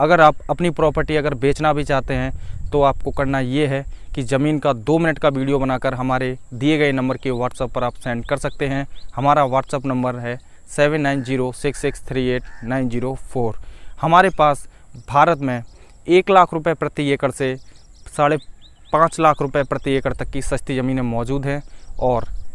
अगर आप अपनी प्रॉपर्टी अगर बेचना भी चाहते हैं तो आपको करना ये है कि ज़मीन का दो मिनट का वीडियो बनाकर हमारे दिए गए नंबर के व्हाट्सएप पर आप सेंड कर सकते हैं हमारा व्हाट्सएप नंबर है seven nine zero six six three eight nine zero four हमारे पास भारत में एक लाख रुपए प्रति एकड़ से साढ़े पाँच लाख रुपए प्रति एकड़ तक की सस्ती ज़मीनें मौजूद हैं और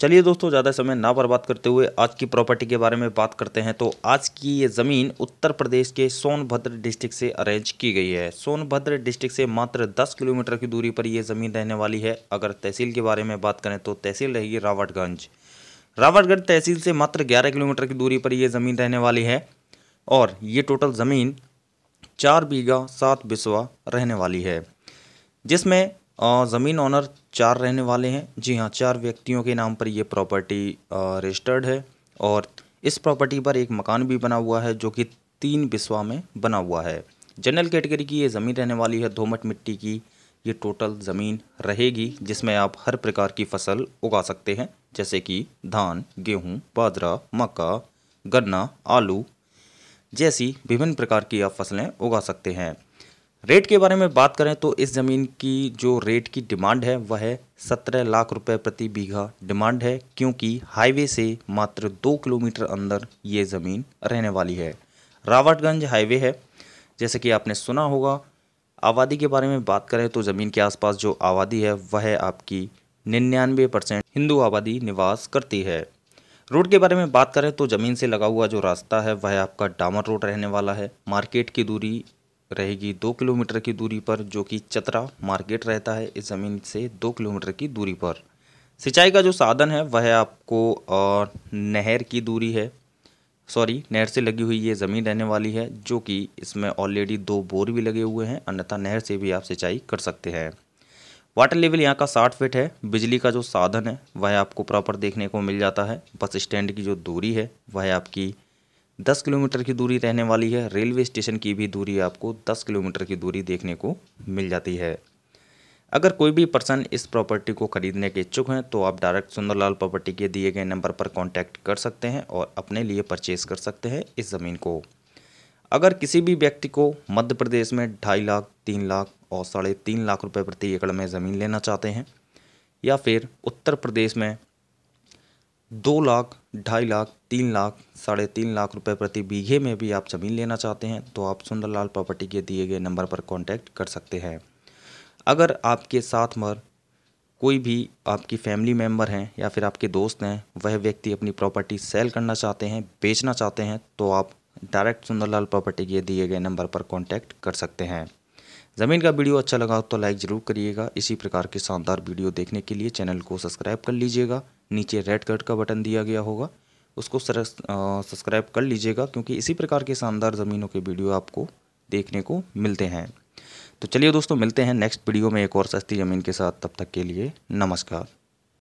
चलिए दोस्तों ज़्यादा समय ना बर्बाद करते हुए आज की प्रॉपर्टी के बारे में बात करते हैं तो आज की ये ज़मीन उत्तर प्रदेश के सोनभद्र डिस्ट्रिक्ट से अरेंज की गई है सोनभद्र डिस्ट्रिक्ट से मात्र 10 किलोमीटर की दूरी पर यह ज़मीन रहने वाली है अगर तहसील के बारे में बात करें तो तहसील रहेगी रावटगंज रावटगढ़ तहसील से मात्र ग्यारह किलोमीटर की दूरी पर यह ज़मीन रहने वाली है और ये टोटल ज़मीन चार बीघा सात बिस्वा रहने वाली है जिसमें ज़मीन ऑनर चार रहने वाले हैं जी हाँ चार व्यक्तियों के नाम पर ये प्रॉपर्टी रजिस्टर्ड है और इस प्रॉपर्टी पर एक मकान भी बना हुआ है जो कि तीन बिस्वा में बना हुआ है जनरल कैटेगरी की ये ज़मीन रहने वाली है धोमट मिट्टी की ये टोटल ज़मीन रहेगी जिसमें आप हर प्रकार की फसल उगा सकते हैं जैसे कि धान गेहूँ बाजरा मक्का गन्ना आलू जैसी विभिन्न प्रकार की आप फसलें उगा सकते हैं रेट के बारे में बात करें तो इस ज़मीन की जो रेट की डिमांड है वह है सत्रह लाख रुपए प्रति बीघा डिमांड है क्योंकि हाईवे से मात्र दो किलोमीटर अंदर ये ज़मीन रहने वाली है रावटगंज हाईवे है जैसे कि आपने सुना होगा आबादी के बारे में बात करें तो ज़मीन के आसपास जो आबादी है वह आपकी निन्यानवे परसेंट हिंदू आबादी निवास करती है रोड के बारे में बात करें तो ज़मीन से लगा हुआ जो रास्ता है वह आपका डामर रोड रहने वाला है मार्केट की दूरी रहेगी दो किलोमीटर की दूरी पर जो कि चतरा मार्केट रहता है इस ज़मीन से दो किलोमीटर की दूरी पर सिंचाई का जो साधन है वह आपको नहर की दूरी है सॉरी नहर से लगी हुई ये ज़मीन रहने वाली है जो कि इसमें ऑलरेडी दो बोर भी लगे हुए हैं अन्यथा नहर से भी आप सिंचाई कर सकते हैं वाटर लेवल यहाँ का साठ फिट है बिजली का जो साधन है वह आपको प्रॉपर देखने को मिल जाता है बस स्टैंड की जो दूरी है वह आपकी दस किलोमीटर की दूरी रहने वाली है रेलवे स्टेशन की भी दूरी आपको दस किलोमीटर की दूरी देखने को मिल जाती है अगर कोई भी पर्सन इस प्रॉपर्टी को ख़रीदने के इच्छुक हैं तो आप डायरेक्ट सुंदरलाल प्रॉपर्टी के दिए गए नंबर पर कॉन्टैक्ट कर सकते हैं और अपने लिए परचेस कर सकते हैं इस ज़मीन को अगर किसी भी व्यक्ति को मध्य प्रदेश में ढाई लाख तीन लाख और साढ़े तीन लाख रुपये प्रति एकड़ में ज़मीन लेना चाहते हैं या फिर उत्तर प्रदेश में दो लाख ढाई लाख तीन लाख साढ़े तीन लाख रुपए प्रति बीघे में भी आप ज़मीन लेना चाहते हैं तो आप सुंदरलाल प्रॉपर्टी के दिए गए नंबर पर कांटेक्ट कर सकते हैं अगर आपके साथ मर कोई भी आपकी फैमिली मेम्बर हैं या फिर आपके दोस्त हैं वह व्यक्ति अपनी प्रॉपर्टी सेल करना चाहते हैं बेचना चाहते हैं तो आप डायरेक्ट सुंदरलाल प्रॉपर्टी के दिए गए नंबर पर कॉन्टैक्ट कर सकते हैं ज़मीन का वीडियो अच्छा लगा तो लाइक ज़रूर करिएगा इसी प्रकार के शानदार वीडियो देखने के लिए चैनल को सब्सक्राइब कर लीजिएगा नीचे रेड कलर का बटन दिया गया होगा उसको सब्सक्राइब कर लीजिएगा क्योंकि इसी प्रकार के शानदार ज़मीनों के वीडियो आपको देखने को मिलते हैं तो चलिए दोस्तों मिलते हैं नेक्स्ट वीडियो में एक और सस्ती ज़मीन के साथ तब तक के लिए नमस्कार